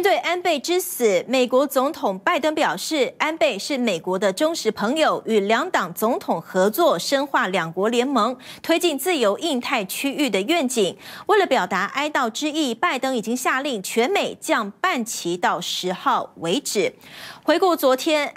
针对安倍之死，美国总统拜登表示，安倍是美国的忠实朋友，与两党总统合作，深化两国联盟，推进自由印太区域的愿景。为了表达哀悼之意，拜登已经下令全美降半旗到十号为止。回顾昨天。